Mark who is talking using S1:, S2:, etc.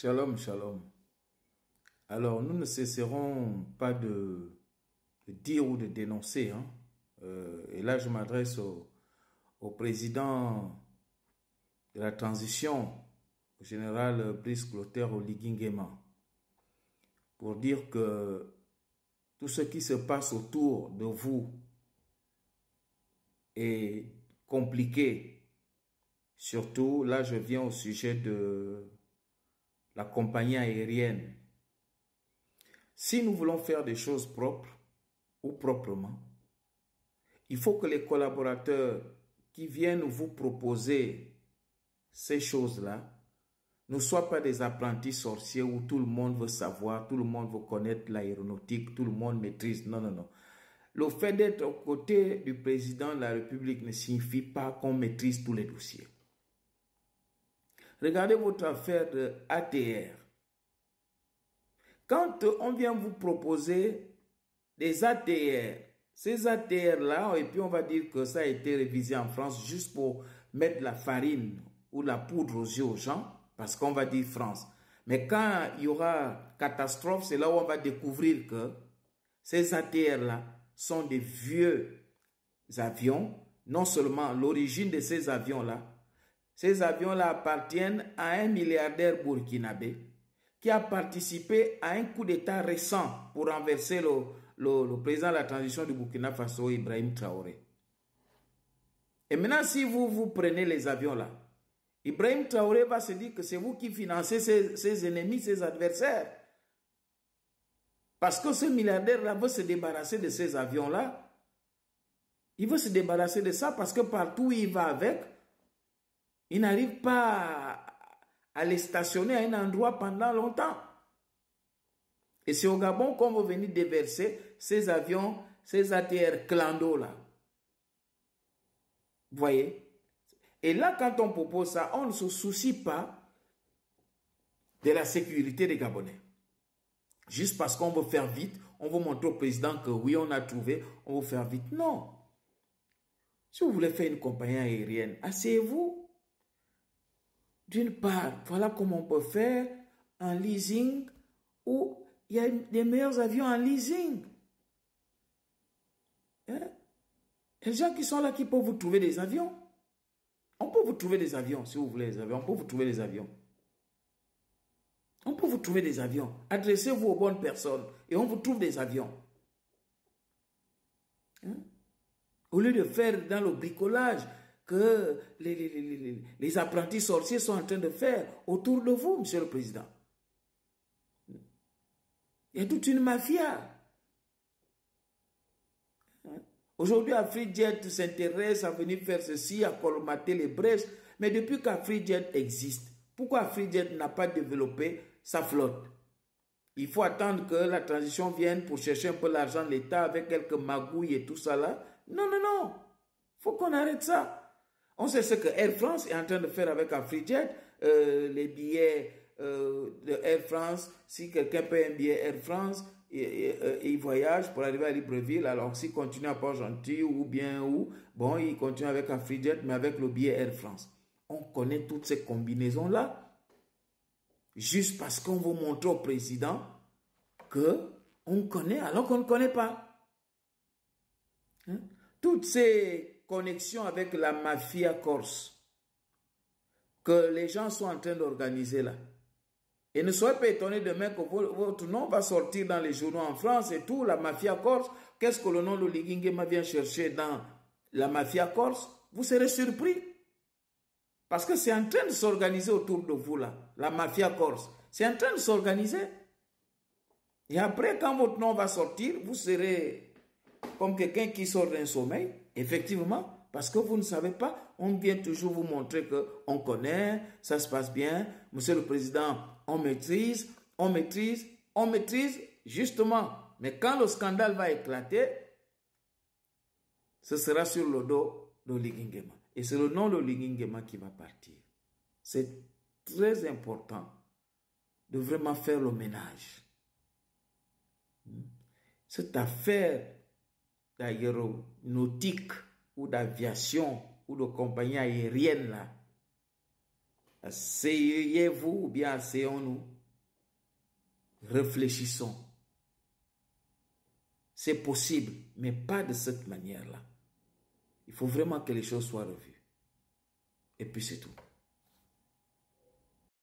S1: Shalom, shalom. Alors, nous ne cesserons pas de, dire ou de dénoncer. Hein. Euh, et là, je m'adresse au, président de la transition, au général Brice Clotaire Oligingema, pour dire que tout ce qui se passe autour de vous est compliqué. Surtout, là, je viens au sujet de la compagnie aérienne. Si nous voulons faire des choses propres ou proprement, il faut que les collaborateurs qui viennent vous proposer ces choses-là ne soient pas des apprentis sorciers où tout le monde veut savoir, tout le monde veut connaître l'aéronautique, tout le monde maîtrise. Non, non, non. Le fait d'être aux côtés du président de la République ne signifie pas qu'on maîtrise tous les dossiers. Regardez votre affaire de ATR. Quand on vient vous proposer des ATR, ces ATR-là, et puis on va dire que ça a été révisé en France juste pour mettre la farine ou la poudre aux yeux aux gens, parce qu'on va dire France. Mais quand il y aura catastrophe, c'est là où on va découvrir que ces ATR-là sont des vieux avions. Non seulement l'origine de ces avions-là, ces avions-là appartiennent à un milliardaire burkinabé qui a participé à un coup d'État récent pour renverser le, président de la transition du Burkina Faso, Ibrahim Traoré. Et maintenant, si vous, vous prenez les avions-là, Ibrahim Traoré va se dire que c'est vous qui financez ses, ennemis, ses adversaires. Parce que ce milliardaire-là veut se débarrasser de ces avions-là. Il veut se débarrasser de ça parce que partout où il va avec, il n'arrivent pas à les stationner à un endroit pendant longtemps. Et c'est au Gabon qu'on veut venir déverser ces avions, ces ATR clando là. Vous voyez Et là, quand on propose ça, on ne se soucie pas de la sécurité des Gabonais. Juste parce qu'on veut faire vite, on veut montrer au président que oui, on a trouvé, on veut faire vite. Non. Si vous voulez faire une compagnie aérienne, asseyez-vous. D'une part, voilà comment on peut faire un leasing où il y a des meilleurs avions en leasing. a hein? Les gens qui sont là qui peuvent vous trouver des avions. On peut vous trouver des avions, si vous voulez On peut vous trouver des avions. On peut vous trouver des avions. Adressez-vous aux bonnes personnes et on vous trouve des avions. Hein? Au lieu de faire dans le bricolage, que les, apprentis sorciers sont en train de faire autour de vous, Monsieur le Président. Il y a toute une mafia. Aujourd'hui, AfriJet s'intéresse à venir faire ceci, à colmater les brèches. Mais depuis qu'AfriJet existe, pourquoi AfriJet n'a pas développé sa flotte Il faut attendre que la transition vienne pour chercher un peu l'argent de l'État avec quelques magouilles et tout ça là. Non, non, non. faut qu'on arrête ça. On sait ce que Air France est en train de faire avec AfriJet, euh, les billets euh, de Air France. Si quelqu'un paye un billet Air France, euh, et, il voyage pour arriver à Libreville. Alors s'il continue à Port-Gentil ou bien où, bon, il continue avec AfriJet, mais avec le billet Air France. On connaît toutes ces combinaisons-là juste parce qu'on vous montre au président que on connaît alors qu'on ne connaît pas. Hein? Toutes ces Connexion avec la mafia corse que les gens sont en train d'organiser là. Et ne soyez pas étonnés demain que votre nom va sortir dans les journaux en France et tout, la mafia corse. Qu'est-ce que le nom de m'a vient chercher dans la mafia corse Vous serez surpris. Parce que c'est en train de s'organiser autour de vous là, la mafia corse. C'est en train de s'organiser. Et après, quand votre nom va sortir, vous serez comme quelqu'un qui sort d'un sommeil. Effectivement, parce que vous ne savez pas, on vient toujours vous montrer que on connaît, ça se passe bien, monsieur le président, on maîtrise, on maîtrise, on maîtrise, justement. Mais quand le scandale va éclater, ce sera sur le dos de Lingingema. Et c'est le nom de Lingingema qui va partir. C'est très important de vraiment faire le ménage. Hmm? Cette affaire d'aéronautique ou d'aviation ou de compagnie aérienne là, asseyez-vous ou bien asseyons-nous. Réfléchissons. C'est possible, mais pas de cette manière-là. Il faut vraiment que les choses soient revues. Et puis c'est tout.